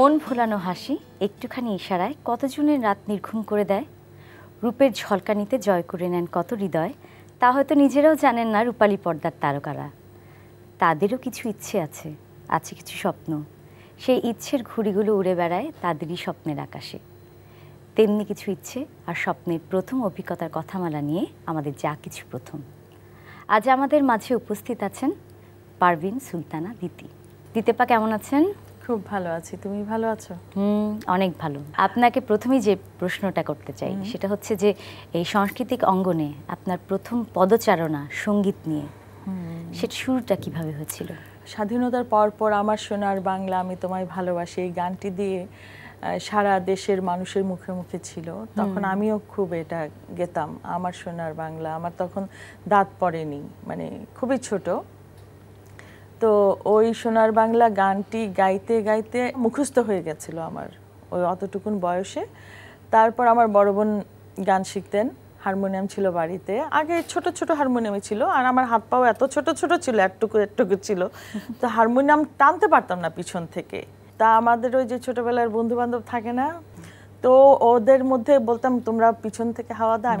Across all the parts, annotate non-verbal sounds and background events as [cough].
মন ভোলানো হাসি একটুখানি ইশারায় কতজনের রাত নির্ঘুম করে দেয় রূপের ঝলকানিতে জয় করে নেন কত হৃদয় তা হয়তো নিজেরাও জানেন না রূপালী পর্দার তারকারা তাদেরও কিছু ইচ্ছে আছে আছে কিছু স্বপ্ন সেই ইচ্ছের ঘুড়িগুলো উড়ে বেড়ায় তাদেরই স্বপ্নের আকাশে তেমনি কিছু ইচ্ছে আর স্বপ্নের প্রথম অভিজ্ঞতার কথামালা নিয়ে আমাদের যা কিছু প্রথম আজ আমাদের মাঝে উপস্থিত আছেন পারভিন সুলতানা দিতি পা কেমন আছেন খুব ভালো আছি তুমি ভালো আছো হুম অনেক ভালো আপনাকে প্রথমে যে প্রশ্নটা করতে চাই সেটা হচ্ছে যে এই সাংস্কৃতিক অঙ্গনে আপনার প্রথম পদচারণা সঙ্গীত নিয়ে সেটা শুরুটা কিভাবে হয়েছিল স্বাধীনতার পর আমার সোনার বাংলা আমি তোমায় ভালোবাসি এই গানটি দিয়ে সারা দেশের মানুষের মুখে মুখে ছিল তখন আমিও খুব এটা গেতাম আমার সোনার বাংলা আমার তখন দাঁত পড়েনি মানে খুবই ছোট তো ওই সোনার বাংলা গানটি গাইতে গাইতে মুখস্থ হয়ে গেছিল আমার ওই অতটুকুন বয়সে তারপর আমার বড় বোন গান শিখতেন হারমোনিয়াম ছিল বাড়িতে আগে ছোট ছোট হারমোনিয়ামই ছিল আর আমার হাত পাও এত ছোট ছোট ছিল একটুকু একটুকু ছিল তো হারমোনিয়াম টানতে পারতাম না পিছন থেকে তা আমাদের ওই যে ছোটবেলার বন্ধু বান্ধব থাকে না তো ওদের মধ্যে বলতাম তোমরা পিছন থেকে হাওয়া দাও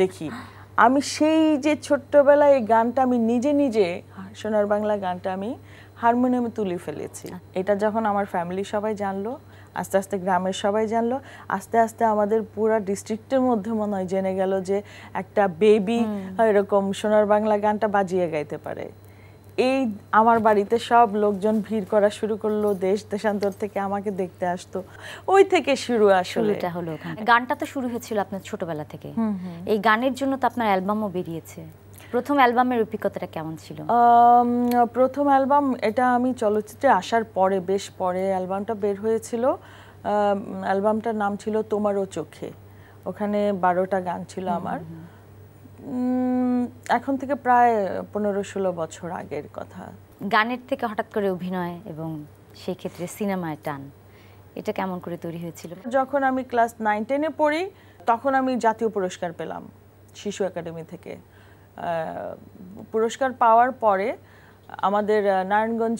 দেখি আমি সেই যে ছোট্টবেলায় এই গানটা আমি নিজে নিজে সোনার বাংলা গানটা আমি হারমোনিয়ামে তুলে ফেলেছি আচ্ছা। এটা যখন আমার ফ্যামিলি সবাই জানলো আস্তে আস্তে গ্রামের সবাই জানলো আস্তে আস্তে আমাদের পুরো ডিস্ট্রিক্টের মধ্যে মনে হয় জেনে গেল যে একটা বেবি এরকম সোনার বাংলা গানটা বাজিয়ে গাইতে পারে এই আমার বাড়িতে সব লোকজন ভিড় করা শুরু করলো দেশ দেশান্তর থেকে আমাকে দেখতে আসতো ওই থেকে শুরু আসলে এটা হলো গানটা তো শুরু হয়েছিল আপনার ছোটবেলা থেকে এই গানের জন্য তো আপনার অ্যালবামও বেরিয়েছে প্রথম অ্যালবামের অভিজ্ঞতাটা কেমন ছিল প্রথম অ্যালবাম এটা আমি চলচ্চিত্রে আসার পরে বেশ পরে অ্যালবামটা বের হয়েছিল অ্যালবামটার নাম ছিল তোমারও চোখে ওখানে বারোটা গান ছিল আমার এখন থেকে প্রায় পনেরো ষোলো বছর আগের কথা গানের থেকে হঠাৎ করে অভিনয় এবং সেই ক্ষেত্রে সিনেমায় টান এটা কেমন করে তৈরি হয়েছিল যখন আমি ক্লাস নাইন টেনে পড়ি তখন আমি জাতীয় পুরস্কার পেলাম শিশু একাডেমি থেকে পুরস্কার পাওয়ার পরে আমাদের নারায়ণগঞ্জ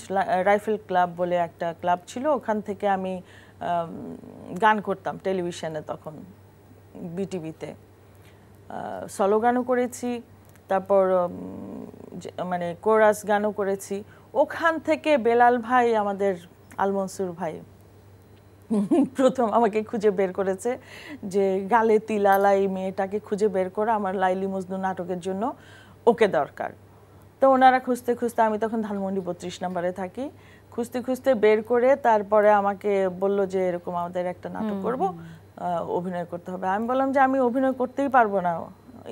রাইফেল ক্লাব বলে একটা ক্লাব ছিল ওখান থেকে আমি গান করতাম টেলিভিশনে তখন বিটিভিতে সলো গানও করেছি তারপর মানে কোরাস গানও করেছি ওখান থেকে বেলাল ভাই আমাদের আলমনসুর ভাই প্রথম আমাকে খুঁজে বের করেছে যে গালে তিলালা এই মেয়েটাকে খুঁজে বের করে আমার লাইলি মজনু নাটকের জন্য ওকে দরকার তো ওনারা খুঁজতে খুঁজতে আমি তখন ধানমন্ডি বত্রিশ নম্বরে থাকি খুঁজতে খুঁজতে বের করে তারপরে আমাকে বলল যে এরকম আমাদের একটা নাটক করব অভিনয় করতে হবে আমি বললাম যে আমি অভিনয় করতেই পারবো না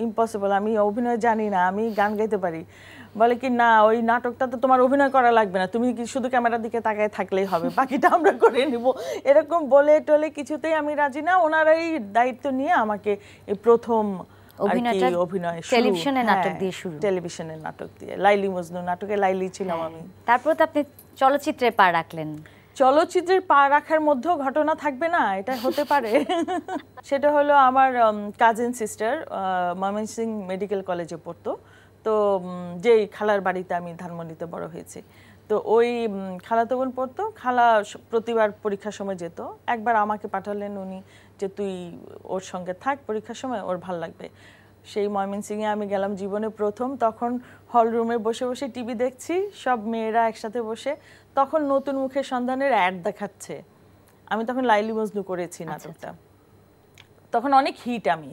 ইম্পসিবল আমি অভিনয় জানি না আমি গান গাইতে পারি বলে কি না ওই নাটকটা তো তোমার অভিনয় করা লাগবে না তুমি শুধু ক্যামেরার দিকে তাকায় থাকলেই হবে বাকিটা আমরা করে নিব এরকম বলে টলে কিছুতেই আমি রাজি না ওনারাই দায়িত্ব নিয়ে আমাকে এই প্রথম অভিনয় নাটক হ্যাঁ, নাটক দিয়ে লাইলি নাটকে লাইলি ছিলাম হ্যাঁ। আমি তারপর তো আপনি চলচ্চিত্রে পা রাখলেন পা রাখার মধ্যেও ঘটনা থাকবে না এটা হতে পারে [laughs] সেটা হলো আমার কাজিন সিস্টার ময়মনসিং মেডিকেল কলেজে পড়তো তো যেই খালার বাড়িতে আমি ধানমন্ডিতে বড় হয়েছি তো ওই খালা তখন পড়তো খালা প্রতিবার পরীক্ষার সময় যেত একবার আমাকে পাঠালেন উনি যে তুই ওর সঙ্গে থাক পরীক্ষার সময় ওর ভাল লাগবে সেই ময়মনসিংহে আমি গেলাম জীবনে প্রথম তখন হল রুমে বসে বসে টিভি দেখছি সব মেয়েরা একসাথে বসে তখন নতুন মুখের সন্ধানের অ্যাড দেখাচ্ছে আমি তখন লাইলি মজনু করেছি আচ্ছা, নাটকটা আচ্ছা। তখন অনেক হিট আমি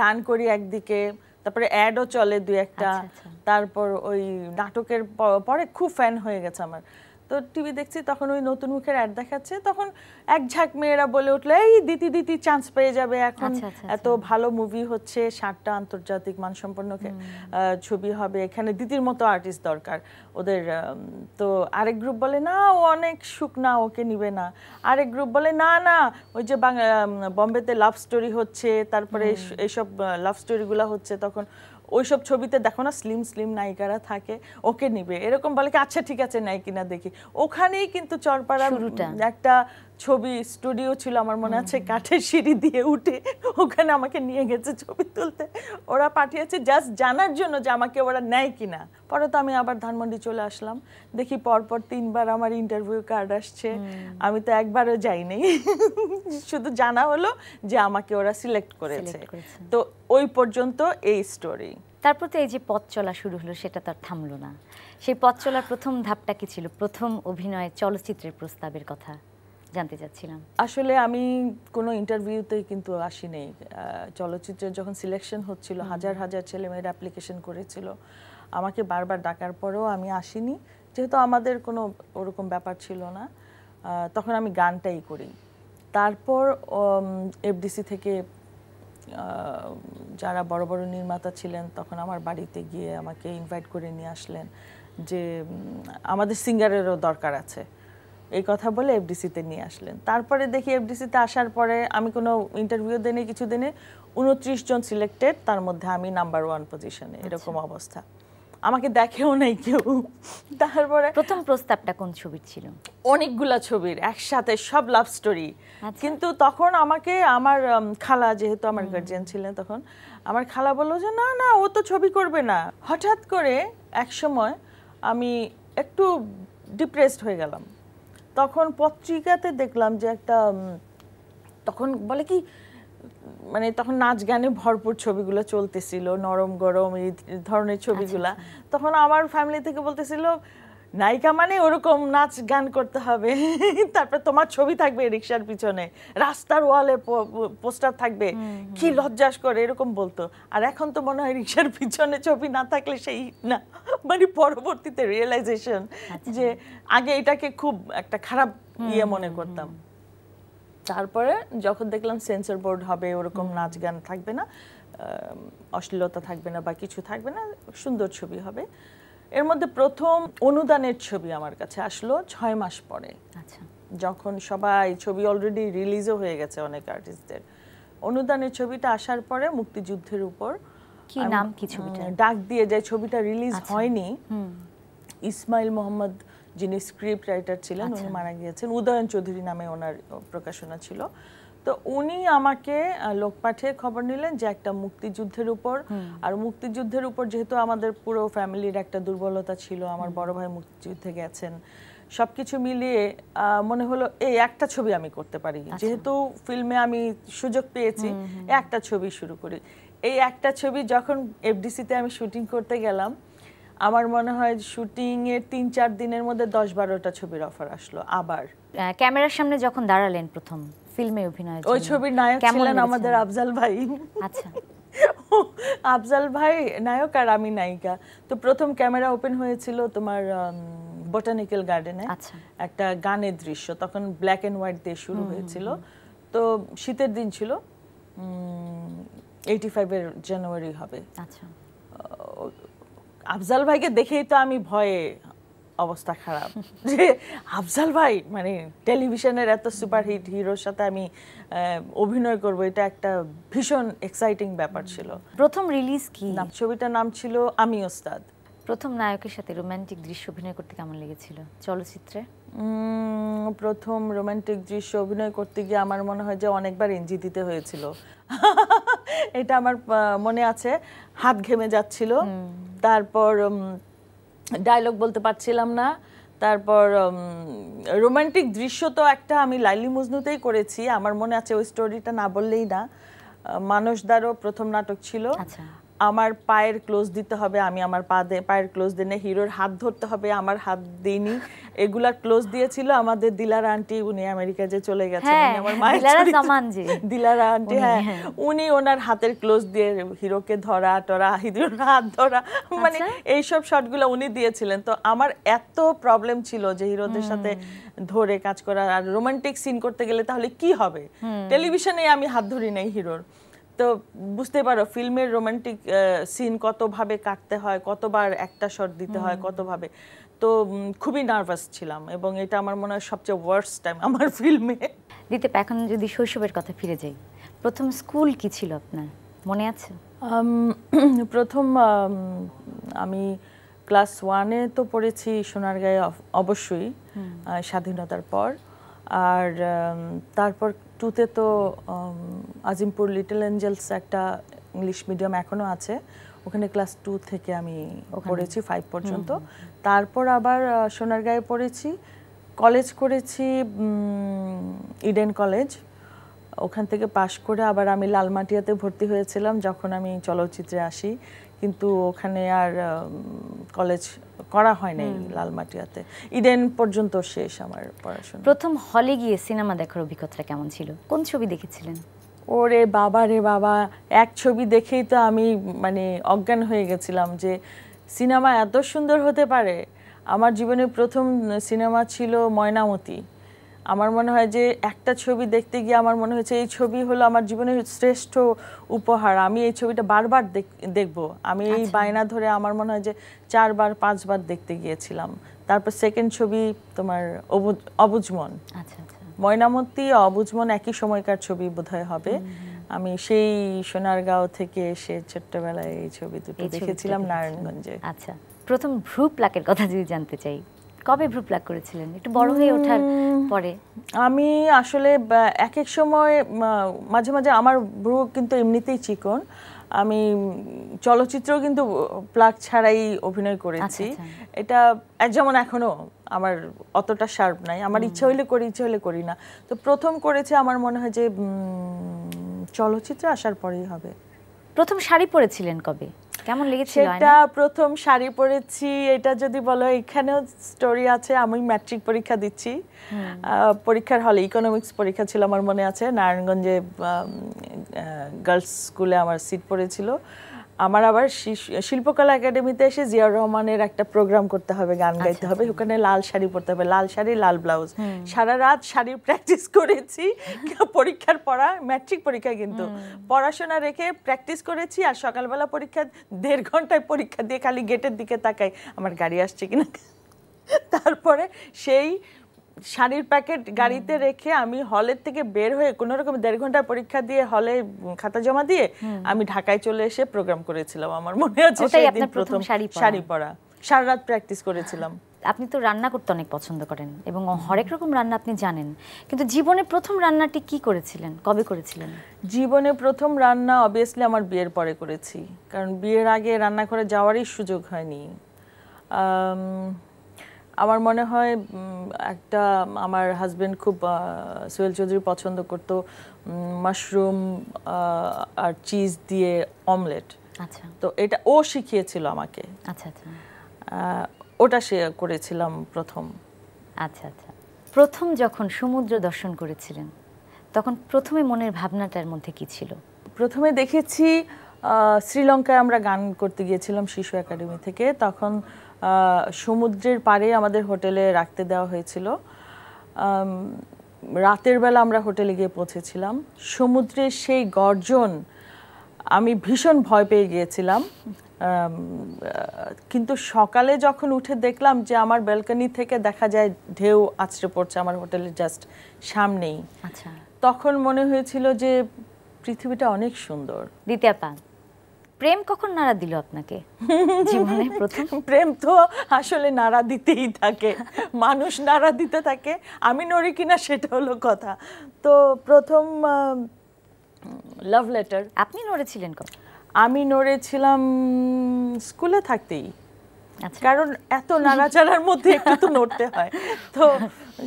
গান করি একদিকে তারপরে অ্যাডও চলে দুই একটা আচ্ছা, আচ্ছা। তারপর ওই নাটকের পরে খুব ফ্যান হয়ে গেছে আমার তো টিভি দেখছি তখন ওই নতুন মুখের অ্যাড দেখাচ্ছে তখন এক ঝাঁক মেয়েরা বলে উঠলো এই দিতি দিতি চান্স পেয়ে যাবে এখন আচ্ছা, আচ্ছা, এত আচ্ছা। ভালো মুভি হচ্ছে ষাটটা আন্তর্জাতিক মানসম্পন্ন ছবি হবে এখানে দিদির মতো আর্টিস্ট দরকার ওদের তো আরেক গ্রুপ বলে না ও অনেক সুখ না ওকে নিবে না আরেক গ্রুপ বলে না না ওই যে বাংলা বম্বেতে লাভ স্টোরি হচ্ছে তারপরে এইসব লাভ স্টোরিগুলো হচ্ছে তখন ওইসব ছবিতে দেখো না স্লিম স্লিম নায়িকারা থাকে ওকে নিবে এরকম বলে কি আচ্ছা ঠিক আছে নাই কিনা দেখি ওখানেই কিন্তু চরপাড়া একটা ছবি স্টুডিও ছিল আমার মনে আছে কাঠের সিঁড়ি দিয়ে উঠে ওখানে আমাকে নিয়ে গেছে ছবি তুলতে ওরা পাঠিয়েছে জাস্ট জানার জন্য যে আমাকে ওরা নেয় কি না পরে তো আমি আবার ধানমন্ডি চলে আসলাম দেখি পরপর তিনবার আমার ইন্টারভিউ কার্ড আসছে আমি তো একবারও যাইনি [laughs] শুধু জানা হলো যে আমাকে ওরা সিলেক্ট করেছে তো ওই পর্যন্ত এই স্টোরি তারপর তো এই যে পথ চলা শুরু হলো সেটা তো আর থামলো না সেই পথ চলার প্রথম ধাপটা কি ছিল প্রথম অভিনয় চলচ্চিত্রের প্রস্তাবের কথা জানতে চাচ্ছিলাম আসলে আমি কোনো ইন্টারভিউতে কিন্তু আসি নেই চলচ্চিত্রে যখন সিলেকশন হচ্ছিল হাজার হাজার ছেলেমেয়েরা অ্যাপ্লিকেশন করেছিল আমাকে বারবার ডাকার পরেও আমি আসিনি যেহেতু আমাদের কোনো ওরকম ব্যাপার ছিল না তখন আমি গানটাই করি তারপর এফডিসি থেকে যারা বড় বড় নির্মাতা ছিলেন তখন আমার বাড়িতে গিয়ে আমাকে ইনভাইট করে নিয়ে আসলেন যে আমাদের সিঙ্গারেরও দরকার আছে এই কথা বলে এফডিসিতে নিয়ে আসলেন তারপরে দেখি এফডিসিতে আসার পরে আমি কোনো ইন্টারভিউ দিনে কিছু দিনে উনত্রিশ জন সিলেক্টেড তার মধ্যে আমি নাম্বার ওয়ান পজিশনে এরকম অবস্থা আমাকে দেখেও নাই কেউ তারপরে প্রথম প্রস্তাবটা কোন ছবির ছিল অনেকগুলা ছবির একসাথে সব লাভ আচ্ছা। স্টোরি কিন্তু তখন আমাকে আমার খালা যেহেতু আমার গার্জিয়ান ছিলেন তখন আমার খালা বললো যে না না ও তো ছবি করবে না হঠাৎ করে এক সময় আমি একটু ডিপ্রেসড হয়ে গেলাম তখন পত্রিকাতে দেখলাম যে একটা তখন বলে কি মানে তখন নাচ গানে ভরপুর ছবিগুলো চলতেছিল নরম গরম এই ধরনের আচ্ছা, ছবিগুলা আচ্ছা। তখন আমার ফ্যামিলি থেকে বলতেছিল নায়িকা মানে ওরকম নাচ গান করতে হবে [laughs] তারপর তোমার ছবি থাকবে রিক্সার পিছনে রাস্তার ওয়ালে পোস্টার থাকবে কি লজ্জাস করে এরকম বলতো আর এখন তো মনে হয় রিক্সার পিছনে ছবি না থাকলে সেই না মানে পরবর্তীতে রিয়েলাইজেশন আচ্ছা। যে আগে এটাকে খুব একটা খারাপ ইয়ে মনে করতাম তারপরে যখন দেখলাম সেন্সর বোর্ড হবে ওরকম নাচ গান থাকবে না অশ্লীলতা থাকবে না বা কিছু থাকবে না সুন্দর ছবি হবে এর মধ্যে প্রথম অনুদানের ছবি আমার কাছে আসলো ছয় মাস পরে আচ্ছা। যখন সবাই ছবি অলরেডি রিলিজও হয়ে গেছে অনেক আর্টিস্টদের অনুদানের ছবিটা আসার পরে মুক্তিযুদ্ধের উপর কি নাম কি ছবিটা ডাক দিয়ে যে ছবিটা রিলিজ আচ্ছা। হয়নি ইসমাইল মোহাম্মদ যিনি স্ক্রিপ্ট রাইটার ছিলেন আচ্ছা। উনি মারা গিয়েছেন উদয়ন চৌধুরী নামে ওনার প্রকাশনা ছিল তো উনি আমাকে লোক পাঠিয়ে খবর নিলেন যে একটা মুক্তিযুদ্ধের উপর আর মুক্তিযুদ্ধের উপর যেহেতু আমাদের পুরো ফ্যামিলির একটা দুর্বলতা ছিল আমার বড় ভাই মুক্তিযুদ্ধে গেছেন সবকিছু মিলিয়ে মনে হলো এই একটা ছবি আমি করতে পারি আচ্ছা। যেহেতু ফিল্মে আমি সুযোগ পেয়েছি একটা ছবি শুরু করি এই একটা ছবি যখন এফডিসিতে আমি শুটিং করতে গেলাম আমার মনে হয় শুটিং এর তিন চার দিনের মধ্যে দশ বারোটা ছবির অফার আসলো আবার ক্যামেরার সামনে যখন দাঁড়ালেন প্রথম ফিল্মে অভিনয় ওই ছবির নায়ক ছিলেন আমাদের আফজাল ভাই আচ্ছা [laughs] আফজাল ভাই নায়ক আর আমি নায়িকা তো প্রথম ক্যামেরা ওপেন হয়েছিল তোমার বোটানিক্যাল গার্ডেনে আচ্ছা। একটা গানের দৃশ্য তখন ব্ল্যাক এন্ড হোয়াইট দিয়ে শুরু হয়েছিল তো শীতের দিন ছিল এইটি ফাইভের জানুয়ারি হবে আচ্ছা আফজাল ভাইকে দেখেই তো আমি ভয়ে অবস্থা খারাপ যে আফজাল ভাই মানে টেলিভিশনের এত সুপারহিট হিরোর সাথে আমি অভিনয় করব এটা একটা ভীষণ এক্সাইটিং ব্যাপার ছিল প্রথম রিলিজ কি ছবিটার নাম ছিল আমি ওস্তাদ প্রথম নায়কের সাথে রোমান্টিক দৃশ্য অভিনয় করতে কেমন লেগেছিল চলচ্চিত্রে প্রথম রোমান্টিক দৃশ্য অভিনয় করতে গিয়ে আমার মনে হয় যে অনেকবার এনজি দিতে হয়েছিল [laughs] এটা আমার মনে আছে হাত ঘেমে যাচ্ছিল তারপর ডায়লগ বলতে পারছিলাম না তারপর রোমান্টিক দৃশ্য তো একটা আমি লাইলি মজনুতেই করেছি আমার মনে আছে ওই স্টোরিটা না বললেই না মানসদারও প্রথম নাটক ছিল আচ্ছা আমার পায়ের ক্লোজ দিতে হবে আমি আমার পা দিয়ে পায়ের ক্লোজ দিনে হিরোর হাত ধরতে হবে আমার হাত দিইনি এগুলা ক্লোজ দিয়েছিল আমাদের দিলার আন্টি উনি আমেরিকা যে চলে গেছেন হ্যাঁ, হ্যাঁ, দিলার দিলারা আন্টি হ্যাঁ।, হ্যাঁ উনি ওনার হাতের ক্লোজ দিয়ে হিরোকে ধরা টরা হিরোর হাত ধরা মানে আচ্ছা। এইসব শটগুলো উনি দিয়েছিলেন তো আমার এত প্রবলেম ছিল যে হিরোদের সাথে ধরে কাজ করা আর রোমান্টিক সিন করতে গেলে তাহলে কি হবে টেলিভিশনে আমি হাত ধরি নাই হিরোর তো বুঝতে পারো ফিল্মের রোমান্টিক সিন কতভাবে কাটতে হয় কতবার একটা শট দিতে হয় কতভাবে তো খুবই নার্ভাস ছিলাম এবং এটা আমার মনে হয় সবচেয়ে ওয়ার্স্ট টাইম [laughs] আমার ফিল্মে দিতেপ এখন যদি শৈশবের কথা ফিরে যাই প্রথম স্কুল কি ছিল আপনার মনে আছে [clears throat] প্রথম আমি ক্লাস ওয়ানে তো পড়েছি সোনারগাঁয়ে অবশ্যই স্বাধীনতার পর আর তারপর টুতে তো আজিমপুর লিটল এঞ্জেলস একটা ইংলিশ মিডিয়াম এখনও আছে ওখানে ক্লাস টু থেকে আমি পড়েছি ফাইভ পর্যন্ত তারপর আবার সোনারগাঁয়ে পড়েছি কলেজ করেছি ইডেন কলেজ ওখান থেকে পাশ করে আবার আমি লালমাটিয়াতে ভর্তি হয়েছিলাম যখন আমি চলচ্চিত্রে আসি কিন্তু ওখানে আর কলেজ করা হয় নাই লালমাটিয়াতে ইডেন পর্যন্ত শেষ আমার পড়াশোনা প্রথম হলে গিয়ে সিনেমা দেখার অভিজ্ঞতাটা কেমন ছিল কোন ছবি দেখেছিলেন ওরে বাবা রে বাবা এক ছবি দেখেই তো আমি মানে অজ্ঞান হয়ে গেছিলাম যে সিনেমা এত সুন্দর হতে পারে আমার জীবনে প্রথম সিনেমা ছিল ময়নামতি আমার মনে হয় যে একটা ছবি দেখতে গিয়ে আমার মনে হয়েছে এই ছবি হলো আমার জীবনের শ্রেষ্ঠ উপহার আমি এই ছবিটা বারবার দেখব আমি এই আচ্ছা। বায়না ধরে আমার মনে হয় যে চারবার পাঁচবার দেখতে গিয়েছিলাম তারপর সেকেন্ড ছবি তোমার অবুজমন আচ্ছা, আচ্ছা। ময়নামতি অবুজমন একই সময়কার ছবি বোধহয় হবে আমি সেই সোনারগাঁও থেকে এসে ছোট্টবেলায় এই ছবি দুটো দেখেছিলাম নারায়ণগঞ্জে আচ্ছা প্রথম ভ্রু প্লাকের কথা যদি জানতে চাই কবে ভ্রু প্লাক করেছিলেন একটু বড় হয়ে ওঠার পরে আমি আসলে এক এক সময় মাঝে মাঝে আমার ভ্রু কিন্তু এমনিতেই চিকন আমি চলচ্চিত্র কিন্তু প্লাক ছাড়াই অভিনয় করেছি আচ্ছা, আচ্ছা। এটা যেমন এখনো আমার অতটা শার্প নাই আমার ইচ্ছে হইলে করি ইচ্ছে হইলে করি না তো প্রথম করেছে আমার মনে হয় যে চলচ্চিত্রে আসার পরেই হবে প্রথম শাড়ি পরেছিলেন কবে কেমন লেগেছিল এটা প্রথম শাড়ি পরেছি এটা যদি বলো এখানেও স্টোরি আছে আমি ম্যাট্রিক পরীক্ষা দিচ্ছি পরীক্ষার হলে ইকোনমিক্স পরীক্ষা ছিল আমার মনে আছে নারায়ণগঞ্জে গার্লস স্কুলে আমার সিট পড়েছিল আমার আবার শিল্পকলা একাডেমিতে এসে জিয়াউর রহমানের একটা প্রোগ্রাম করতে হবে গান আচ্ছা। গাইতে হবে ওখানে লাল শাড়ি পরতে হবে লাল শাড়ি লাল ব্লাউজ সারা রাত শাড়ির প্র্যাকটিস করেছি পরীক্ষার পড়া ম্যাট্রিক পরীক্ষা কিন্তু পড়াশোনা রেখে প্র্যাকটিস করেছি আর সকালবেলা পরীক্ষা দেড় ঘন্টায় পরীক্ষা দিয়ে খালি গেটের দিকে তাকাই আমার গাড়ি আসছে কিনা তারপরে সেই শাড়ির প্যাকেট গাড়িতে রেখে আমি হলের থেকে বের হয়ে কোনো রকম দেড় ঘন্টা পরীক্ষা দিয়ে হলে খাতা জমা দিয়ে আমি ঢাকায় চলে এসে প্রোগ্রাম করেছিলাম আমার মনে আছে সেদিন প্রথম শাড়ি পরা সারা রাত প্র্যাকটিস করেছিলাম আপনি তো রান্না করতে অনেক পছন্দ করেন এবং হরেক রকম রান্না আপনি জানেন কিন্তু জীবনে প্রথম রান্নাটি কি করেছিলেন কবে করেছিলেন জীবনে প্রথম রান্না অবভিয়াসলি আমার বিয়ের পরে করেছি কারণ বিয়ের আগে রান্না করে যাওয়ারই সুযোগ হয়নি আমার মনে হয় একটা আমার হাজব্যান্ড খুব সোহেল চৌধুরী পছন্দ করত মাশরুম আর চিজ দিয়ে অমলেট আচ্ছা তো এটা ও শিখিয়েছিল আমাকে আচ্ছা আচ্ছা ওটা সে করেছিলাম প্রথম আচ্ছা আচ্ছা প্রথম যখন সমুদ্র দর্শন করেছিলেন তখন প্রথমে মনের ভাবনাটার মধ্যে কি ছিল প্রথমে দেখেছি শ্রীলঙ্কায় আমরা গান করতে গিয়েছিলাম শিশু একাডেমি থেকে তখন সমুদ্রের পাড়ে আমাদের হোটেলে রাখতে দেওয়া হয়েছিল রাতের বেলা আমরা হোটেলে গিয়ে পৌঁছেছিলাম সমুদ্রের সেই গর্জন আমি ভীষণ ভয় পেয়ে গিয়েছিলাম কিন্তু সকালে যখন উঠে দেখলাম যে আমার ব্যালকনি থেকে দেখা যায় ঢেউ আছড়ে পড়ছে আমার হোটেলের জাস্ট সামনেই আচ্ছা তখন মনে হয়েছিল যে পৃথিবীটা অনেক সুন্দর দ্বিতীয় প্রেম কখন নাড়া দিল আপনাকে জীবনে প্রথম [laughs] প্রেম তো আসলে নাড়া দিতেই থাকে মানুষ নাড়া দিতে থাকে আমি নড়ি কিনা সেটা হলো কথা তো প্রথম লাভ লেটার আপনি নড়েছিলেন কখন আমি নড়েছিলাম স্কুলে থাকতেই আচ্ছা। কারণ এত নাড়াচাড়ার মধ্যে একটু তো নড়তে হয় [laughs] তো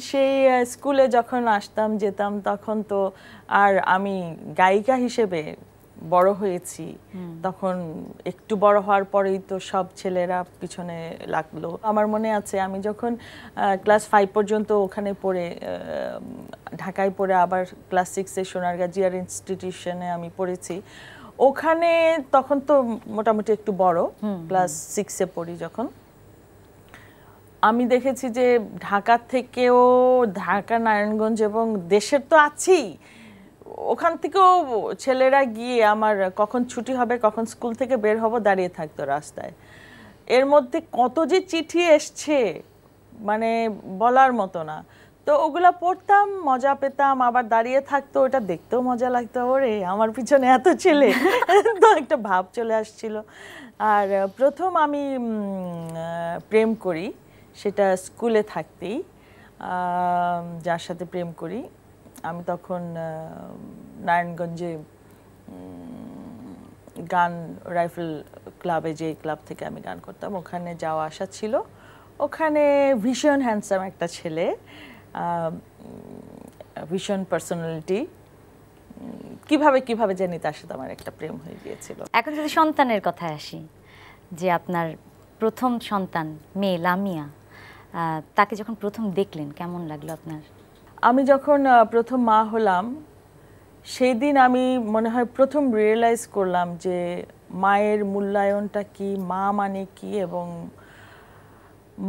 সেই স্কুলে যখন আসতাম যেতাম তখন তো আর আমি গায়িকা হিসেবে বড় হয়েছি তখন একটু বড় হওয়ার পরেই তো সব ছেলেরা পিছনে লাগলো আমার মনে আছে আমি যখন ক্লাস ফাইভ পর্যন্ত ওখানে পড়ে ঢাকায় পড়ে আবার ক্লাস সিক্সে সোনারগাঁ জিয়ার ইনস্টিটিউশনে আমি পড়েছি ওখানে তখন তো মোটামুটি একটু বড় ক্লাস সিক্সে পড়ি যখন আমি দেখেছি যে ঢাকা থেকেও ঢাকা নারায়ণগঞ্জ এবং দেশের তো আছেই ওখান থেকেও ছেলেরা গিয়ে আমার কখন ছুটি হবে কখন স্কুল থেকে বের হব দাঁড়িয়ে থাকতো রাস্তায় এর মধ্যে কত যে চিঠি এসছে মানে বলার মতো না তো ওগুলো পড়তাম মজা পেতাম আবার দাঁড়িয়ে থাকতো ওটা দেখতেও মজা লাগতো ওরে আমার পিছনে এত ছেলে [laughs] তো একটা ভাব চলে আসছিল আর প্রথম আমি প্রেম করি সেটা স্কুলে থাকতেই যার সাথে প্রেম করি আমি তখন নারায়ণগঞ্জে গান রাইফেল ক্লাবে যে ক্লাব থেকে আমি গান করতাম ওখানে যাওয়া আসা ছিল ওখানে ভীষণ হ্যান্ডসাম একটা ছেলে ভীষণ পার্সোনালিটি কিভাবে কিভাবে জানি তার সাথে আমার একটা প্রেম হয়ে গিয়েছিল এখন যদি সন্তানের কথায় আসি যে আপনার প্রথম সন্তান মেয়ে লামিয়া তাকে যখন প্রথম দেখলেন কেমন লাগলো আপনার আমি যখন প্রথম মা হলাম সেই দিন আমি মনে হয় প্রথম রিয়েলাইজ করলাম যে মায়ের মূল্যায়নটা কি মা মানে কি এবং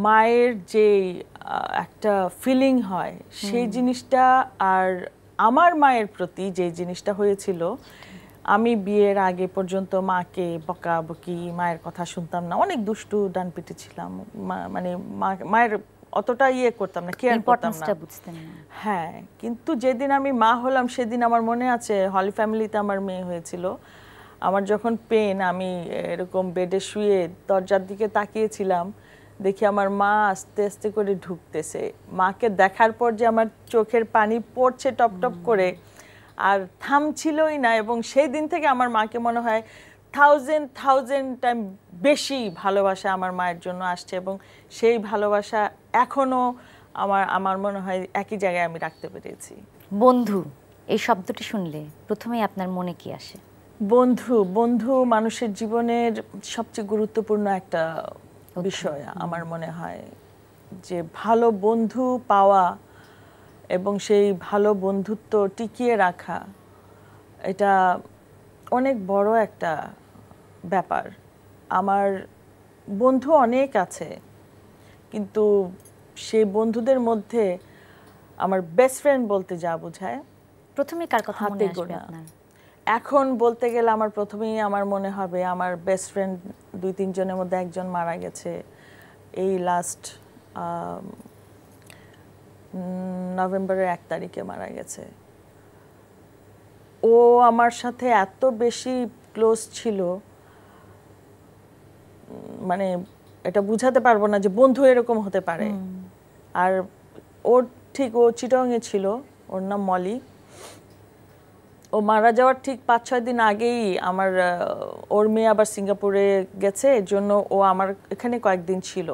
মায়ের যে একটা ফিলিং হয় সেই জিনিসটা আর আমার মায়ের প্রতি যে জিনিসটা হয়েছিল আমি বিয়ের আগে পর্যন্ত মাকে বকাবকি মায়ের কথা শুনতাম না অনেক দুষ্টু ডান পিটে ছিলাম মানে মায়ের অতটা ইয়ে করতাম না কেয়ার করতাম না হ্যাঁ কিন্তু যেদিন আমি মা হলাম সেদিন আমার মনে আছে হলি ফ্যামিলিতে আমার মেয়ে হয়েছিল আমার যখন পেন আমি এরকম বেডে শুয়ে দরজার দিকে তাকিয়েছিলাম দেখি আমার মা আস্তে আস্তে করে ঢুকতেছে মাকে দেখার পর যে আমার চোখের পানি পড়ছে টপ টপ করে আর থামছিলই না এবং সেই দিন থেকে আমার মাকে মনে হয় থাউজেন্ড থাউজেন্ড টাইম বেশি ভালোবাসা আমার মায়ের জন্য আসছে এবং সেই ভালোবাসা এখনও আমার আমার মনে হয় একই জায়গায় আমি রাখতে পেরেছি বন্ধু এই শব্দটি শুনলে প্রথমেই আপনার মনে কি আসে বন্ধু বন্ধু মানুষের জীবনের সবচেয়ে গুরুত্বপূর্ণ একটা বিষয় আমার মনে হয় যে ভালো বন্ধু পাওয়া এবং সেই ভালো বন্ধুত্ব টিকিয়ে রাখা এটা অনেক বড় একটা ব্যাপার আমার বন্ধু অনেক আছে কিন্তু সেই বন্ধুদের মধ্যে আমার বেস্ট ফ্রেন্ড বলতে যা বোঝায় প্রথমে কার কথা মনে আসবে এখন বলতে গেলে আমার প্রথমেই আমার মনে হবে আমার বেস্ট ফ্রেন্ড দুই তিনজনের মধ্যে একজন মারা গেছে এই লাস্ট নভেম্বরের এক তারিখে মারা গেছে ও আমার সাথে এত বেশি ক্লোজ ছিল মানে এটা বুঝাতে পারবো না যে বন্ধু এরকম হতে পারে আর ওর ঠিক ও চিটংয়ে ছিল ওর নাম মলি ও মারা যাওয়ার ঠিক পাঁচ ছয় দিন আগেই আমার ওর মেয়ে আবার সিঙ্গাপুরে গেছে এর জন্য ও আমার এখানে কয়েকদিন ছিল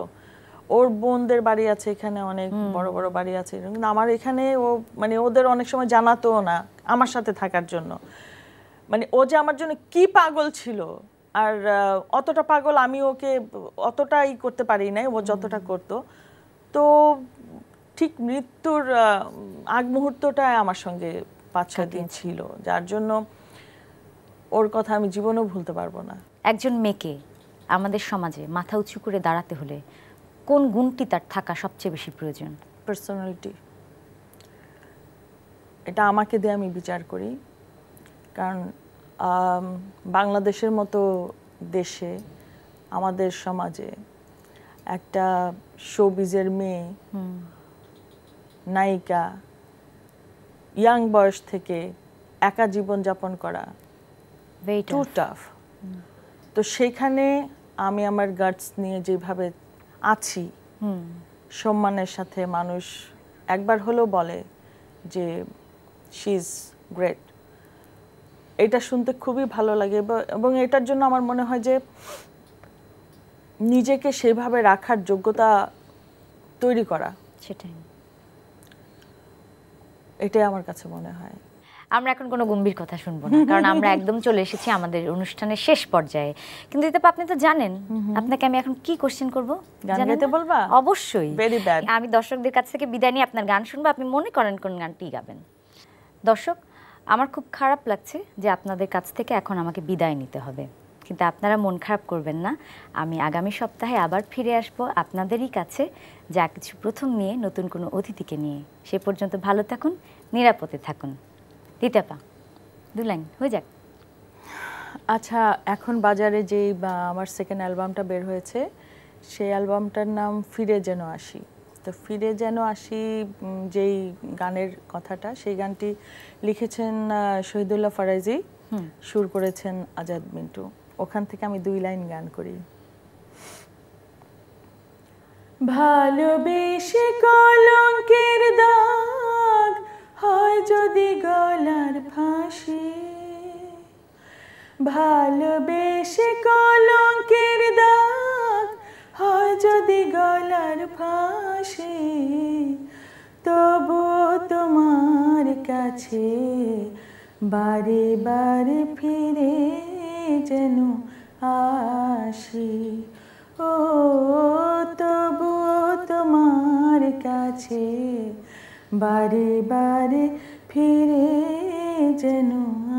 ওর বোনদের বাড়ি আছে এখানে অনেক বড় বড় বাড়ি আছে কিন্তু আমার এখানে ও মানে ওদের অনেক সময় জানাতো না আমার সাথে থাকার জন্য মানে ও যে আমার জন্য কি পাগল ছিল আর অতটা পাগল আমি ওকে অতটাই করতে পারি নাই ও যতটা করতো তো ঠিক মৃত্যুর আগ মুহূর্তটায় আমার সঙ্গে পাঁচ ছয় দিন ছিল যার জন্য ওর কথা আমি জীবনেও ভুলতে পারবো না একজন মেয়েকে আমাদের সমাজে মাথা উঁচু করে দাঁড়াতে হলে কোন গুণটি তার থাকা সবচেয়ে বেশি প্রয়োজন পার্সোনালিটি এটা আমাকে দিয়ে আমি বিচার করি কারণ বাংলাদেশের মতো দেশে আমাদের সমাজে একটা শোবিজের মেয়ে নায়িকা ইয়াং বয়স থেকে একা জীবন যাপন করা টু টাফ তো সেখানে আমি আমার গার্ডস নিয়ে যেভাবে আছি সম্মানের সাথে মানুষ একবার হলেও বলে যে শি ইজ গ্রেট এটা শুনতে খুবই ভালো লাগে এবং এটার জন্য আমার মনে হয় যে নিজেকে সেভাবে রাখার যোগ্যতা তৈরি করা সেটাই এটাই আমার কাছে মনে হয় আমরা এখন কোনো গম্ভীর কথা শুনবো না কারণ আমরা [laughs] একদম চলে এসেছি আমাদের অনুষ্ঠানের শেষ পর্যায়ে কিন্তু দীপা আপনি তো জানেন আপনাকে আমি এখন কি কোশ্চেন করব গাইতে বলবা অবশ্যই আমি দর্শকদের কাছ থেকে বিদায় নিয়ে আপনার গান শুনবো আপনি মনে করেন কোন গানটি গাবেন দর্শক আমার খুব খারাপ লাগছে যে আপনাদের কাছ থেকে এখন আমাকে বিদায় নিতে হবে কিন্তু আপনারা মন খারাপ করবেন না আমি আগামী সপ্তাহে আবার ফিরে আসব আপনাদেরই কাছে যা কিছু প্রথম নিয়ে নতুন কোনো অতিথিকে নিয়ে সে পর্যন্ত ভালো থাকুন নিরাপদে থাকুন দিতাপা দু লাইন হয়ে যাক আচ্ছা এখন বাজারে যেই আমার সেকেন্ড অ্যালবামটা বের হয়েছে সেই অ্যালবামটার নাম ফিরে যেন আসি তো ফিরে যেন আসি যেই গানের কথাটা সেই গানটি লিখেছেন শহীদুল্লাহ ফারাইজি সুর করেছেন আজাদ মিন্টু ওখান থেকে আমি দুই লাইন গান করি ভালোবেসে কলঙ্কের দাগ হয় যদি গলার ফাঁসি ভালোবেসে কলঙ্কের দাগ হয় যদি গলার ফাঁসি তবু তোমার কাছে বারে বারে ফিরে যেন আসি ও তবু তোমার কাছে বারে বারে ফিরে যেন